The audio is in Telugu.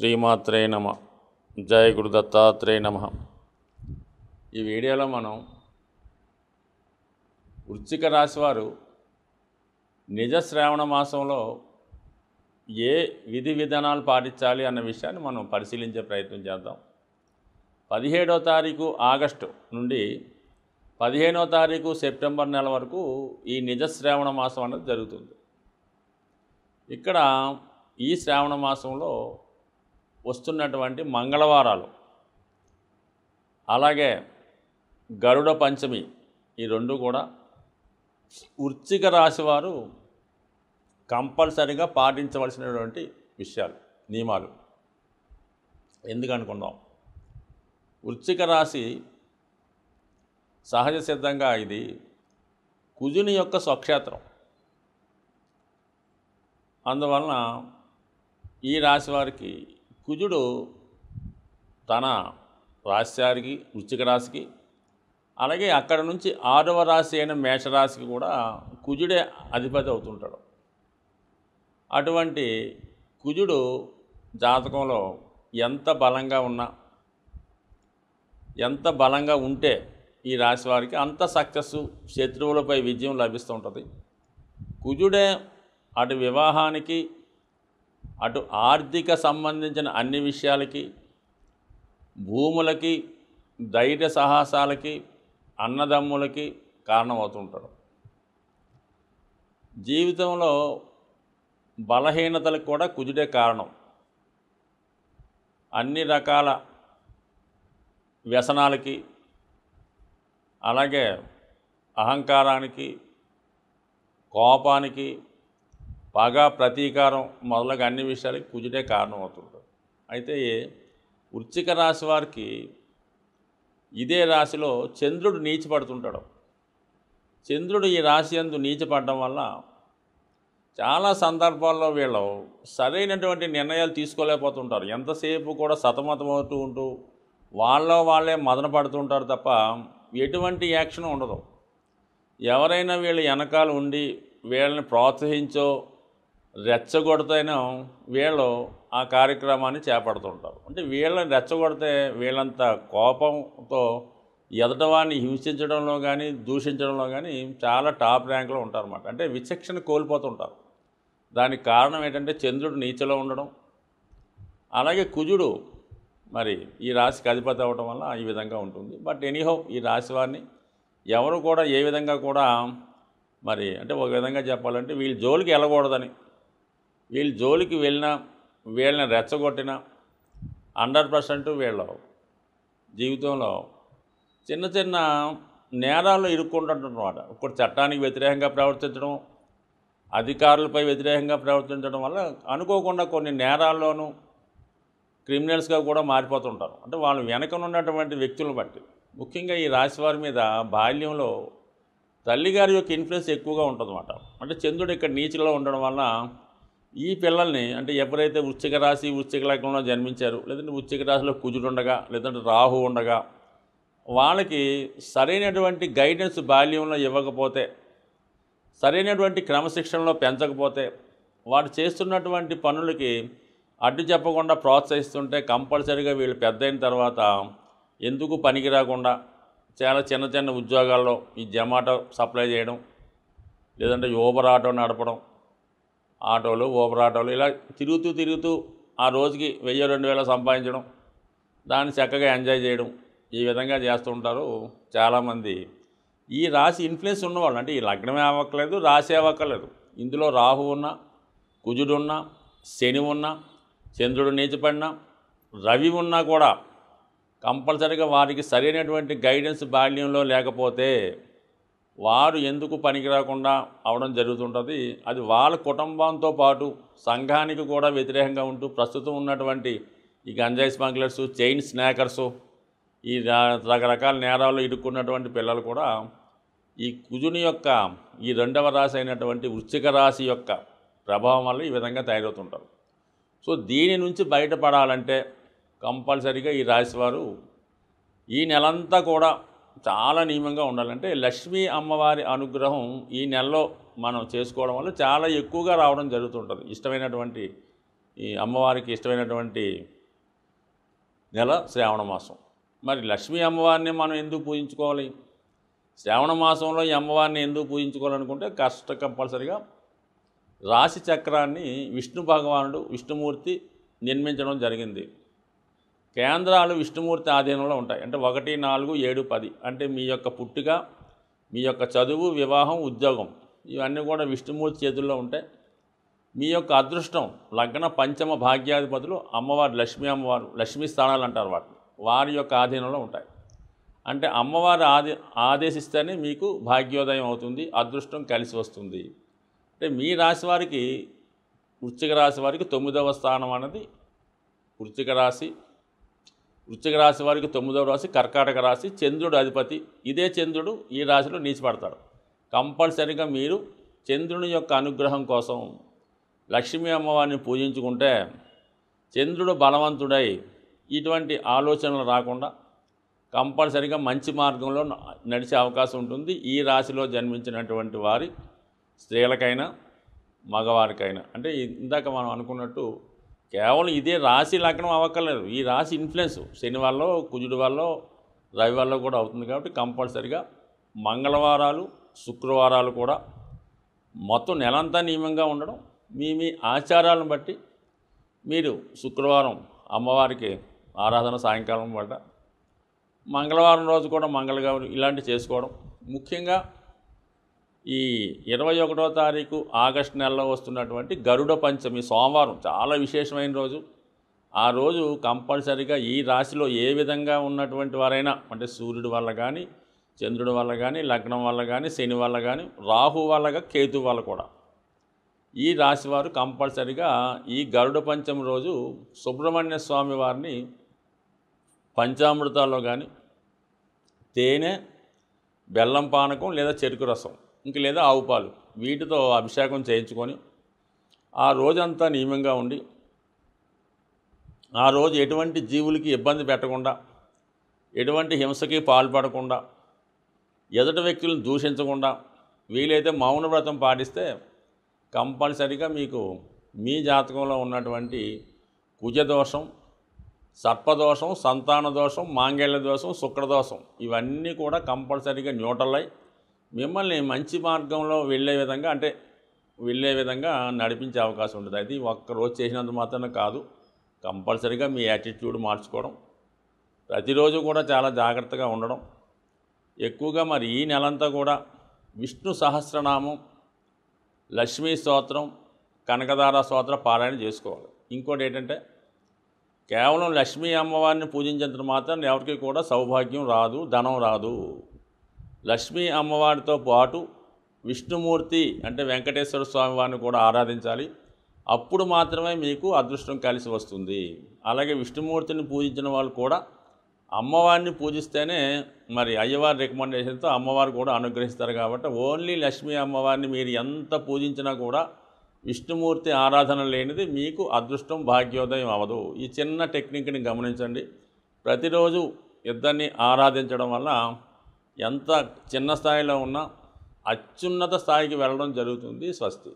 శ్రీమాత్రే నమ జయ గురు దత్తాత్రేయ నమ ఈ వీడియోలో మనం వృశ్చిక రాశివారు నిజ శ్రావణ మాసంలో ఏ విధి విధానాలు పాటించాలి అన్న విషయాన్ని మనం పరిశీలించే ప్రయత్నం చేద్దాం పదిహేడో తారీఖు ఆగస్టు నుండి పదిహేనో తారీఖు సెప్టెంబర్ నెల వరకు ఈ నిజ శ్రావణ మాసం అనేది జరుగుతుంది ఇక్కడ ఈ శ్రావణ మాసంలో వస్తున్నటువంటి మంగళవారాలు అలాగే గరుడ పంచమి ఈ రెండు కూడా వృచ్చిక రాశి వారు కంపల్సరిగా పాటించవలసినటువంటి విషయాలు నియమాలు ఎందుకనుకుందాం వృచ్చిక రాశి సహజ సిద్ధంగా ఇది కుజుని యొక్క స్వక్షేత్రం అందువలన ఈ రాశి వారికి కుజుడు తన రాశారికి వృశ్చిక రాశికి అలాగే అక్కడ నుంచి ఆరవ రాశి అయిన మేషరాశికి కూడా కుజుడే అధిపతి అవుతుంటాడు అటువంటి కుజుడు జాతకంలో ఎంత బలంగా ఉన్నా ఎంత బలంగా ఉంటే ఈ రాశి వారికి అంత సక్సెస్ శత్రువులపై విజయం లభిస్తూ ఉంటుంది కుజుడే అటు వివాహానికి అటు ఆర్థిక సంబంధించిన అన్ని విషయాలకి భూములకి ధైర్య సాహసాలకి అన్నదమ్ములకి కారణమవుతుంటాడు జీవితంలో బలహీనతలకు కూడా కుదిరే కారణం అన్ని రకాల వ్యసనాలకి అలాగే అహంకారానికి కోపానికి బాగా ప్రతీకారం మొదలగు అన్ని విషయాలకి కుజుడే కారణమవుతుంటాడు అయితే వృచ్చిక రాశి వారికి ఇదే రాశిలో చంద్రుడు నీచపడుతుంటాడు చంద్రుడు ఈ రాశి ఎందు నీచపడడం వల్ల చాలా సందర్భాల్లో వీళ్ళు సరైనటువంటి నిర్ణయాలు తీసుకోలేకపోతుంటారు ఎంతసేపు కూడా సతమతం అవుతూ ఉంటూ వాళ్ళ వాళ్ళే మదన పడుతుంటారు తప్ప ఎటువంటి యాక్షన్ ఉండదు ఎవరైనా వీళ్ళు వెనకాల ఉండి వీళ్ళని ప్రోత్సహించో రెచ్చగొడితేనే వీళ్ళు ఆ కార్యక్రమాన్ని చేపడుతుంటారు అంటే వీళ్ళని రెచ్చగొడితే వీళ్ళంత కోపంతో ఎదటవాన్ని హింసించడంలో కానీ దూషించడంలో కానీ చాలా టాప్ ర్యాంక్లో ఉంటారన్నమాట అంటే విచక్షణ కోల్పోతుంటారు దానికి కారణం ఏంటంటే చంద్రుడు నీచలో ఉండడం అలాగే కుజుడు మరి ఈ రాశికి అధిపతి అవ్వడం వల్ల ఈ విధంగా ఉంటుంది బట్ ఎనీహో ఈ రాశి వారిని ఎవరు కూడా ఏ విధంగా కూడా మరి అంటే ఒక విధంగా చెప్పాలంటే వీళ్ళు జోలికి వెళ్ళకూడదని వీళ్ళు జోలికి వెళ్ళినా వీళ్ళని రెచ్చగొట్టిన హండ్రెడ్ పర్సెంట్ వీళ్ళు జీవితంలో చిన్న చిన్న నేరాలు ఇరుక్కుంటుంటున్నమాట ఒకటి చట్టానికి వ్యతిరేకంగా ప్రవర్తించడం అధికారులపై వ్యతిరేకంగా ప్రవర్తించడం వల్ల అనుకోకుండా కొన్ని నేరాల్లోనూ క్రిమినల్స్గా కూడా మారిపోతుంటారు అంటే వాళ్ళు వెనకనున్నటువంటి వ్యక్తులను బట్టి ముఖ్యంగా ఈ రాశి వారి మీద బాల్యంలో తల్లిగారి యొక్క ఇన్ఫ్లుయెన్స్ ఎక్కువగా ఉంటుందన్నమాట అంటే చంద్రుడు ఇక్కడ నీచులో ఉండడం వల్ల ఈ పిల్లల్ని అంటే ఎవరైతే వృశ్చిక రాశి వృశ్చిక లగ్నంలో జన్మించారు లేదంటే వృశ్చిక రాశిలో కుజుడు ఉండగా లేదంటే రాహు ఉండగా వాళ్ళకి సరైనటువంటి గైడెన్స్ బాల్యంలో ఇవ్వకపోతే సరైనటువంటి క్రమశిక్షణలో పెంచకపోతే వాడు చేస్తున్నటువంటి పనులకి అడ్డు చెప్పకుండా ప్రోత్సహిస్తుంటే కంపల్సరీగా వీళ్ళు పెద్ద అయిన తర్వాత ఎందుకు పనికి రాకుండా చాలా చిన్న చిన్న ఉద్యోగాల్లో ఈ జమాటో సప్లై చేయడం లేదంటే ఊబర్ ఆటో నడపడం ఆటోలు ఊబర్ ఆటోలు ఇలా తిరుగుతూ తిరుగుతూ ఆ రోజుకి వెయ్యి రెండు వేల సంపాదించడం దాన్ని చక్కగా ఎంజాయ్ చేయడం ఈ విధంగా చేస్తూ ఉంటారు చాలామంది ఈ రాశి ఇన్ఫ్లుయెన్స్ ఉన్నవాళ్ళు అంటే ఈ లగ్నమే అవ్వక్కర్లేదు రాశి అవ్వక్కర్లేదు ఇందులో రాహు ఉన్న కుజుడు ఉన్నా శని ఉన్నా చంద్రుడు నీచపడినా రవి ఉన్నా కూడా కంపల్సరీగా వారికి సరైనటువంటి గైడెన్స్ బాల్యంలో లేకపోతే వారు ఎందుకు పనికిరాకుండా అవడం జరుగుతుంటుంది అది వాళ్ళ కుటుంబంతో పాటు సంఘానికి కూడా వ్యతిరేకంగా ఉంటూ ప్రస్తుతం ఉన్నటువంటి ఈ గంజాయి స్మగ్లర్స్ చైన్ స్నాకర్స్ ఈ రకరకాల నేరాలు ఇరుక్కున్నటువంటి పిల్లలు కూడా ఈ కుజుని యొక్క ఈ రెండవ రాశి అయినటువంటి వృశ్చిక రాశి యొక్క ప్రభావం వల్ల ఈ విధంగా తయారవుతుంటారు సో దీని నుంచి బయటపడాలంటే కంపల్సరీగా ఈ రాశి వారు ఈ నెలంతా కూడా చాలా నియమంగా ఉండాలంటే లక్ష్మీ అమ్మవారి అనుగ్రహం ఈ నెలలో మనం చేసుకోవడం వల్ల చాలా ఎక్కువగా రావడం జరుగుతుంటుంది ఇష్టమైనటువంటి ఈ అమ్మవారికి ఇష్టమైనటువంటి నెల శ్రావణ మాసం మరి లక్ష్మీ అమ్మవారిని మనం ఎందుకు పూజించుకోవాలి శ్రావణ మాసంలో ఈ అమ్మవారిని ఎందుకు పూజించుకోవాలనుకుంటే కష్ట కంపల్సరిగా రాశి చక్రాన్ని విష్ణు భగవానుడు విష్ణుమూర్తి నిర్మించడం జరిగింది కేంద్రాలు విష్ణుమూర్తి ఆధీనంలో ఉంటాయి అంటే ఒకటి నాలుగు ఏడు పది అంటే మీ యొక్క పుట్టుక మీ యొక్క చదువు వివాహం ఉద్యోగం ఇవన్నీ కూడా విష్ణుమూర్తి చేతుల్లో ఉంటాయి మీ యొక్క అదృష్టం లగ్న పంచమ భాగ్యాధిపతులు అమ్మవారు లక్ష్మీ అమ్మవారు లక్ష్మీ స్థానాలు అంటారు వాటిని వారి యొక్క ఆధీనంలో ఉంటాయి అంటే అమ్మవారు ఆది ఆదేశిస్తేనే మీకు భాగ్యోదయం అవుతుంది అదృష్టం కలిసి వస్తుంది అంటే మీ రాశి వారికి వృశ్చిక రాశి వారికి తొమ్మిదవ స్థానం అన్నది వృశ్చిక రాశి వృశ్చిక రాశి వారికి తొమ్మిదవ రాశి కర్కాటక రాశి చంద్రుడు అధిపతి ఇదే చంద్రుడు ఈ రాశిలో నీచిపడతాడు కంపల్సరీగా మీరు చంద్రుని యొక్క అనుగ్రహం కోసం లక్ష్మీ అమ్మవారిని పూజించుకుంటే చంద్రుడు బలవంతుడై ఇటువంటి ఆలోచనలు రాకుండా కంపల్సరిగా మంచి మార్గంలో నడిచే అవకాశం ఉంటుంది ఈ రాశిలో జన్మించినటువంటి వారి స్త్రీలకైనా మగవారికైనా అంటే ఇందాక మనం అనుకున్నట్టు కేవలం ఇదే రాశి లగ్నం అవ్వక్కర్లేదు ఈ రాశి ఇన్ఫ్లుయెన్స్ శని వల్ల కుజుడు వల్ల రవి వల్ల కూడా అవుతుంది కాబట్టి కంపల్సరిగా మంగళవారాలు శుక్రవారాలు కూడా మొత్తం నెలంతా నియమంగా ఉండడం మీ మీ ఆచారాలను బట్టి మీరు శుక్రవారం అమ్మవారికి ఆరాధన సాయంకాలం పడ్డ మంగళవారం రోజు కూడా మంగళగౌరి ఇలాంటివి చేసుకోవడం ముఖ్యంగా ఈ ఇరవై ఒకటో తారీఖు ఆగస్టు నెలలో వస్తున్నటువంటి గరుడ పంచమి సోమవారం చాలా విశేషమైన రోజు ఆ రోజు కంపల్సరిగా ఈ రాశిలో ఏ విధంగా ఉన్నటువంటి వారైనా అంటే సూర్యుడి వల్ల కానీ చంద్రుడి వల్ల కానీ లగ్నం వల్ల కానీ శని వల్ల కానీ రాహు వల్లగా కేతు వల్ల కూడా ఈ రాశివారు కంపల్సరిగా ఈ గరుడ పంచమి రోజు సుబ్రహ్మణ్య స్వామి వారిని పంచామృతాల్లో కానీ తేనె బెల్లం పానకం లేదా చెరుకు రసం ఇంక లేదా ఆవు పాలు వీటితో అభిషేకం చేయించుకొని ఆ రోజంతా నియమంగా ఉండి ఆ రోజు ఎటువంటి జీవులకి ఇబ్బంది పెట్టకుండా ఎటువంటి హింసకి పాల్పడకుండా ఎదుటి వ్యక్తులను దూషించకుండా వీలైతే మౌన వ్రతం పాటిస్తే కంపల్సరిగా మీకు మీ జాతకంలో ఉన్నటువంటి కుజదోషం సర్పదోషం సంతాన దోషం మాంగళ్య దోషం శుక్రదోషం ఇవన్నీ కూడా కంపల్సరీగా న్యూటల్ అయ్యి మిమ్మల్ని మంచి మార్గంలో వెళ్ళే విధంగా అంటే వెళ్ళే విధంగా నడిపించే అవకాశం ఉంటుంది అది ఒక్కరోజు చేసినంత మాత్రమే కాదు కంపల్సరీగా మీ యాటిట్యూడ్ మార్చుకోవడం ప్రతిరోజు కూడా చాలా జాగ్రత్తగా ఉండడం ఎక్కువగా మరి ఈ నెలంతా కూడా విష్ణు సహస్రనామం లక్ష్మీ స్తోత్రం కనకదార స్తోత్ర పారాయణ చేసుకోవాలి ఇంకోటి ఏంటంటే కేవలం లక్ష్మీ అమ్మవారిని పూజించినంత మాత్రం ఎవరికి కూడా సౌభాగ్యం రాదు ధనం రాదు లక్ష్మీ అమ్మవారితో పాటు విష్ణుమూర్తి అంటే వెంకటేశ్వర స్వామి వారిని కూడా ఆరాధించాలి అప్పుడు మాత్రమే మీకు అదృష్టం కలిసి వస్తుంది అలాగే విష్ణుమూర్తిని పూజించిన వాళ్ళు కూడా అమ్మవారిని పూజిస్తేనే మరి అయ్యవారి రికమెండేషన్తో అమ్మవారు కూడా అనుగ్రహిస్తారు కాబట్టి ఓన్లీ లక్ష్మీ అమ్మవారిని మీరు ఎంత పూజించినా కూడా విష్ణుమూర్తి ఆరాధన లేనిది మీకు అదృష్టం భాగ్యోదయం అవ్వదు ఈ చిన్న టెక్నిక్ని గమనించండి ప్రతిరోజు ఇద్దరిని ఆరాధించడం వల్ల ఎంత చిన్న స్థాయిలో ఉన్నా అత్యున్నత స్థాయికి వెళ్ళడం జరుగుతుంది స్వస్తి